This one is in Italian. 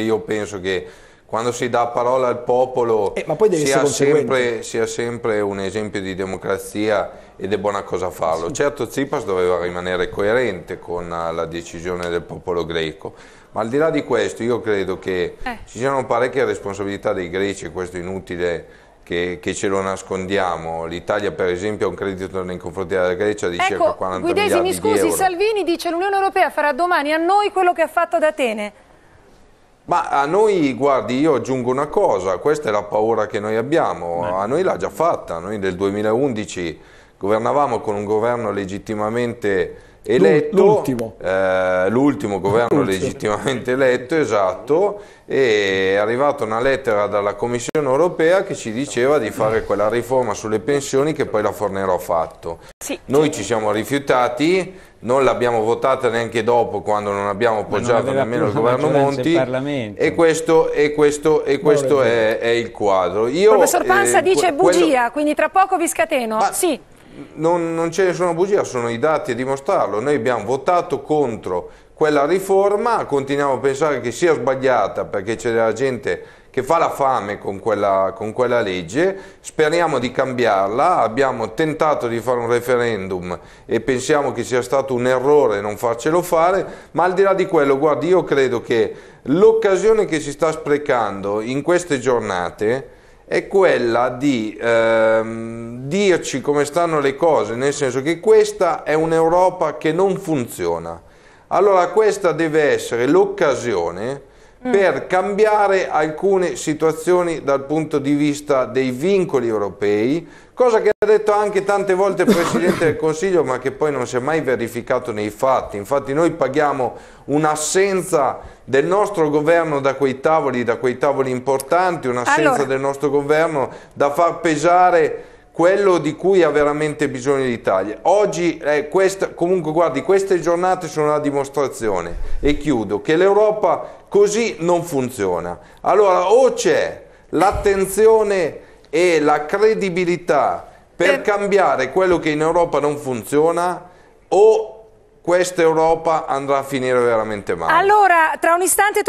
Io penso che quando si dà parola al popolo eh, sia, sempre, sia, sempre, un esempio di democrazia ed è buona cosa farlo. Sì. Certo Tsipras doveva rimanere coerente con eh, la decisione del popolo greco, ma al di là di questo io credo che eh. ci siano parecchie responsabilità dei greci, e questo è inutile che, che, ce lo nascondiamo. L'Italia, per esempio, ha un credito nei confronti della Grecia di ecco, circa 40 Guidesi, miliardi mi scusi, di euro. Salvini dice l'Unione Europea farà domani a noi quello che ha fatto ad Atene. Ma a noi, guardi, io aggiungo una cosa, questa è la paura che noi abbiamo, Beh. a noi l'ha già fatta, noi nel 2011 governavamo con un governo legittimamente eletto, l'ultimo, eh, l'ultimo governo l'ultimo. legittimamente eletto, esatto, e è arrivata una lettera dalla Commissione europea che ci diceva di fare quella riforma sulle pensioni che poi la Fornero ha fatto. Sì. Noi ci siamo rifiutati, non l'abbiamo votata neanche dopo quando non abbiamo appoggiato non nemmeno il governo Monti e questo, e questo, e questo è, è, il quadro. Il Professor Panza eh, dice bugia, quello... quindi tra poco vi scateno. Ma... Sì non, non c'è nessuna bugia, sono i dati a dimostrarlo. Noi abbiamo votato contro quella riforma, continuiamo a pensare che sia sbagliata perché c'è della gente che fa la fame con quella, con quella, legge, speriamo di cambiarla, abbiamo tentato di fare un referendum e pensiamo che sia stato un errore non farcelo fare, ma al di là di quello, guardi, io credo che l'occasione che si sta sprecando in queste giornate è quella di ehm, dirci come stanno le cose, nel senso che questa è un'Europa che non funziona. Allora questa deve essere l'occasione Mm. per cambiare alcune situazioni dal punto di vista dei vincoli europei, cosa che ha detto anche tante volte il Presidente del Consiglio ma che poi non si è mai verificato nei fatti. Infatti noi paghiamo un'assenza del nostro governo da quei tavoli, da quei tavoli importanti, un'assenza allora... del nostro governo da far pesare quello di cui ha veramente bisogno l'Italia. Oggi, eh, questa, comunque, guardi, queste giornate sono una dimostrazione, e chiudo, che l'Europa così non funziona. Allora, o c'è l'attenzione e la credibilità per cambiare quello che in Europa non funziona, o questa Europa andrà a finire veramente male. Allora, tra un istante...